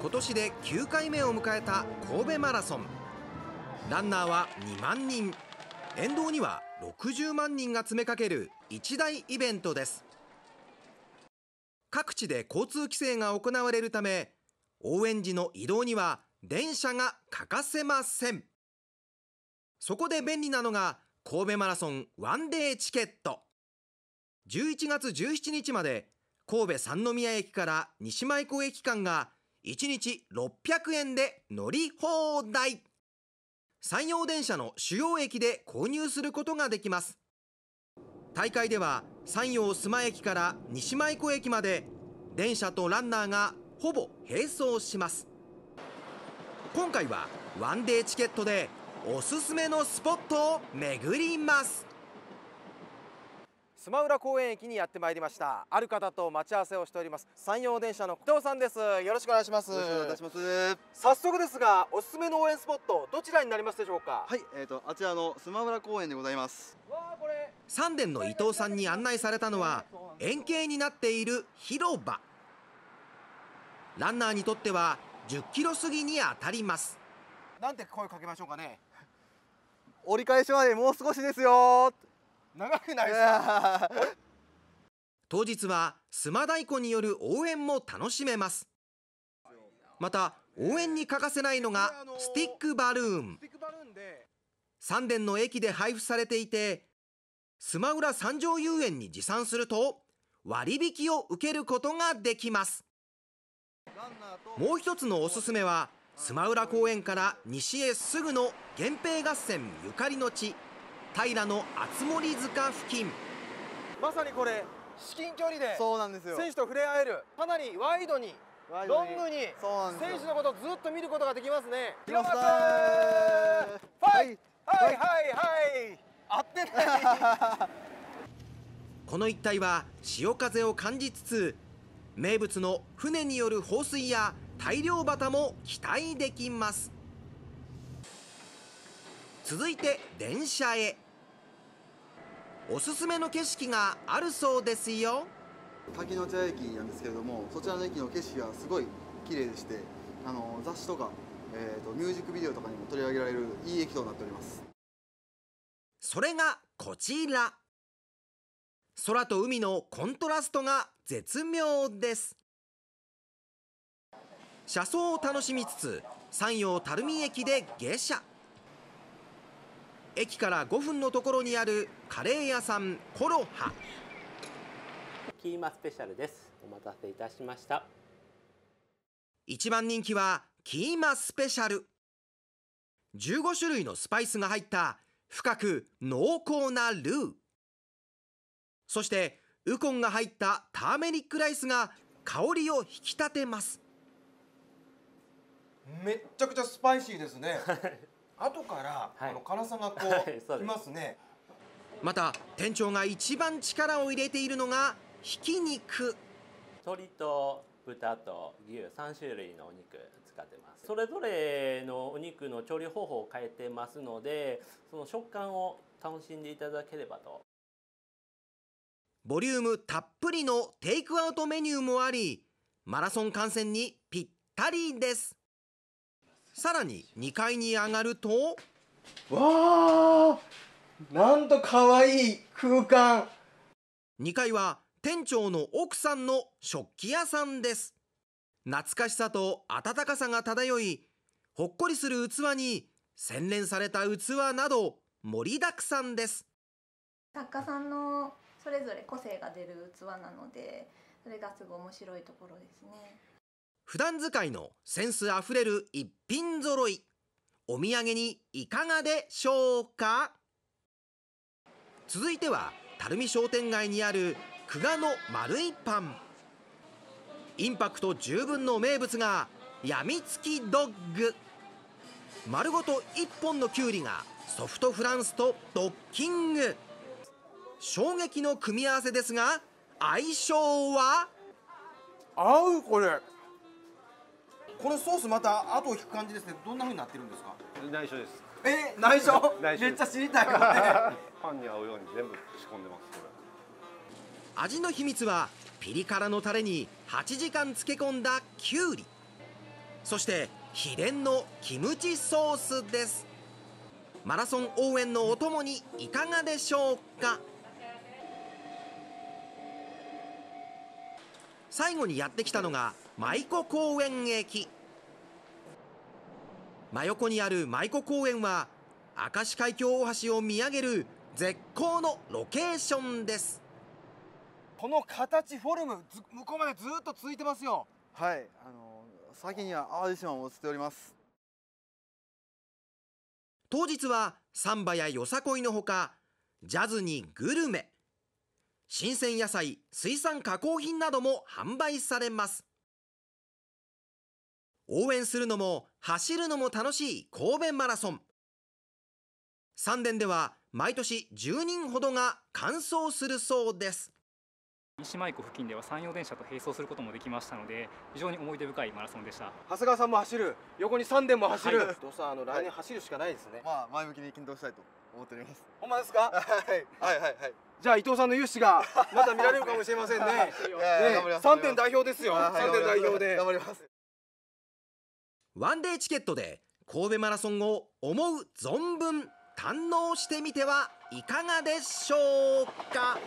今年で9回目を迎えた神戸マラソンランナーは2万人沿道には60万人が詰めかける一大イベントです各地で交通規制が行われるため応援時の移動には電車が欠かせませんそこで便利なのが神戸マラソンワンデーチケット11月17日まで神戸三宮駅から西舞子駅間が1日600円で乗り放題。山陽電車の主要駅で購入することができます。大会では山陽須磨駅から西舞子駅まで電車とランナーがほぼ並走します。今回はワンデーチケットでおすすめのスポットを巡ります。スマウラ公園駅にやってまいりましたある方と待ち合わせをしております山陽電車の伊藤さんですよろしくお願いします早速ですがおすすめの応援スポットどちらになりますでしょうかはいえっ、ー、とあちらのスマウラ公園でございますわあこれ。三殿の伊藤さんに案内されたのは円形になっている広場ランナーにとっては10キロ過ぎに当たりますなんて声かけましょうかね折り返しまでもう少しですよ長くないですか 当日は須磨太鼓による応援も楽しめますまた応援に欠かせないのがスティックバルーン三田の駅で配布されていて須磨浦三条遊園に持参すると割引を受けることができますもう一つのおすすめは須磨浦公園から西へすぐの源平合戦ゆかりの地平の厚森塚付近まさにこれ至近距離でそうなんですよ選手と触れ合えるかなりワイドにロングに選手のことをずっと見ることができますね広瀬さファイはいはいはい合ってないこの一帯は潮風を感じつつ名物の船による放水や大漁旗も期待できます続いて電車へおすすめの景色があるそうですよ滝の茶屋駅なんですけれどもそちらの駅の景色はすごい綺麗でしてあの雑誌とか、えーとミュージックビデオとかにも取り上げられるいい駅となっておりますそれがこちら空と海のコントラストが絶妙です車窓を楽しみつつ山陽垂水駅で下車駅から5分のところにあるカレー屋さんコロハキーマスペシャルですお待たせいたしました一番人気はキーマスペシャル15種類のスパイスが入った深く濃厚なルーそしてウコンが入ったターメリックライスが香りを引き立てますめっちゃくちゃスパイシーですね 後から、はい、の辛さがこう、はい、きますねまた店長が一番力を入れているのがひき肉鶏と豚と牛3種類のお肉使ってますそれぞれのお肉の調理方法を変えてますのでその食感を楽しんでいただければとボリュームたっぷりのテイクアウトメニューもありマラソン観戦にぴったりですさらに2階に上がるとわーなんとかわいい空間2階は店長の奥さんの食器屋さんです懐かしさと温かさが漂いほっこりする器に洗練された器など盛りだくさんです作家さんのそれぞれ個性が出る器なのでそれがすごい面白いところですね普段使いのセンスあふれる一品揃い。お土産にいかがでしょうか続いては、垂水商店街にある久我の丸いパン。インパクト十分の名物が、やみつきドッグ。丸ごと1本のきゅうりがソフトフランスとドッキング。衝撃の組み合わせですが、相性は合うこれこのソースまた後を引く感じですねどんな風になってるんですか内緒ですえ内緒めっちゃ知りたいこれ、ね、パンに合うように全部仕込んでます味の秘密はピリ辛のタレに8時間漬け込んだきゅうりそして秘伝のキムチソースですマラソン応援のお供にいかがでしょうか最後にやってきたのが舞子公園駅真横にある舞子公園は明石海峡大橋を見上げる絶好のロケーションですこの形フォルム向こうまでずっと続いてますよはいあの先には淡路島も映っております当日はサンバやよさこいのほかジャズにグルメ新鮮野菜水産加工品なども販売されます応援するのも走るのも楽しい神戸マラソン三田では毎年10人ほどが完走するそうです西舞子付近では山陽電車と並走することもできましたので非常に思い出深いマラソンでした長谷川さんも走る横に三田も走る、はい、どうせあの来年走るしかないですね、まあ前向きに検討したいと思っておりますほんまですかはいはいはいはいじゃあ伊藤さんの勇姿がまた見られるかもしれませんね 三点代表ですよ三点代表で頑張りますワンデーチケットで神戸マラソンを思う存分堪能してみてはいかがでしょうか